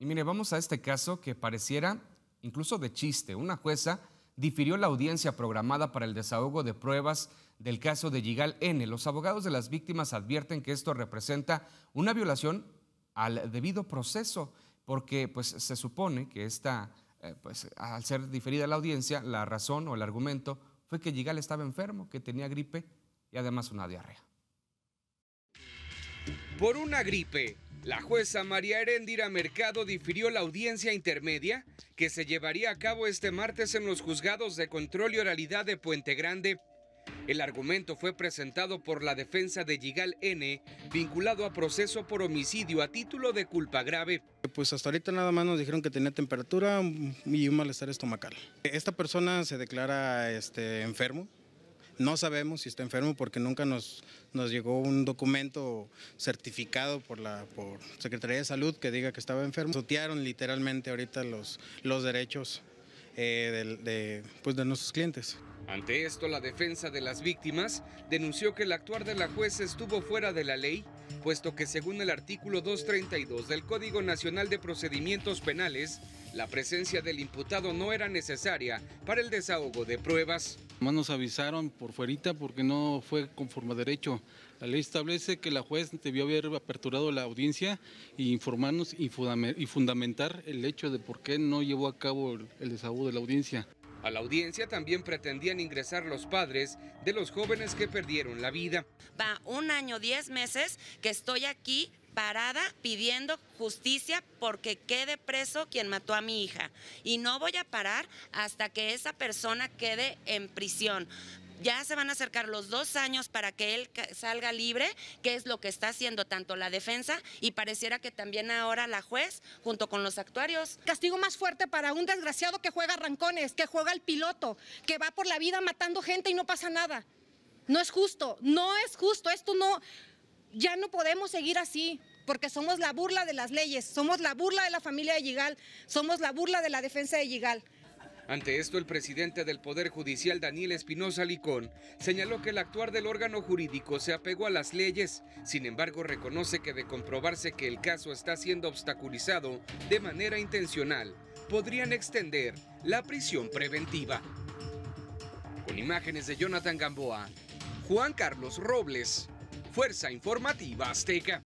Y mire, vamos a este caso que pareciera incluso de chiste. Una jueza difirió la audiencia programada para el desahogo de pruebas del caso de Yigal N. Los abogados de las víctimas advierten que esto representa una violación al debido proceso, porque pues, se supone que esta, eh, pues, al ser diferida la audiencia, la razón o el argumento fue que Yigal estaba enfermo, que tenía gripe y además una diarrea. Por una gripe, la jueza María Herendira Mercado difirió la audiencia intermedia que se llevaría a cabo este martes en los juzgados de control y oralidad de Puente Grande. El argumento fue presentado por la defensa de Yigal N, vinculado a proceso por homicidio a título de culpa grave. Pues hasta ahorita nada más nos dijeron que tenía temperatura y un malestar estomacal. Esta persona se declara este, enfermo, no sabemos si está enfermo porque nunca nos, nos llegó un documento certificado por la por Secretaría de Salud que diga que estaba enfermo. Sotearon literalmente ahorita los, los derechos eh, de, pues de nuestros clientes. Ante esto, la defensa de las víctimas denunció que el actuar de la jueza estuvo fuera de la ley puesto que según el artículo 232 del Código Nacional de Procedimientos Penales, la presencia del imputado no era necesaria para el desahogo de pruebas. Más nos avisaron por fuerita porque no fue conforme a derecho. La ley establece que la juez debió haber aperturado la audiencia e informarnos y fundamentar el hecho de por qué no llevó a cabo el desahogo de la audiencia. A la audiencia también pretendían ingresar los padres de los jóvenes que perdieron la vida. Va un año, diez meses que estoy aquí parada pidiendo justicia porque quede preso quien mató a mi hija. Y no voy a parar hasta que esa persona quede en prisión ya se van a acercar los dos años para que él salga libre, que es lo que está haciendo tanto la defensa y pareciera que también ahora la juez junto con los actuarios. Castigo más fuerte para un desgraciado que juega rancones, que juega el piloto, que va por la vida matando gente y no pasa nada. No es justo, no es justo, esto no, ya no podemos seguir así porque somos la burla de las leyes, somos la burla de la familia de Yigal, somos la burla de la defensa de Yigal. Ante esto, el presidente del Poder Judicial, Daniel Espinosa Licón, señaló que el actuar del órgano jurídico se apegó a las leyes, sin embargo reconoce que de comprobarse que el caso está siendo obstaculizado de manera intencional, podrían extender la prisión preventiva. Con imágenes de Jonathan Gamboa, Juan Carlos Robles, Fuerza Informativa Azteca.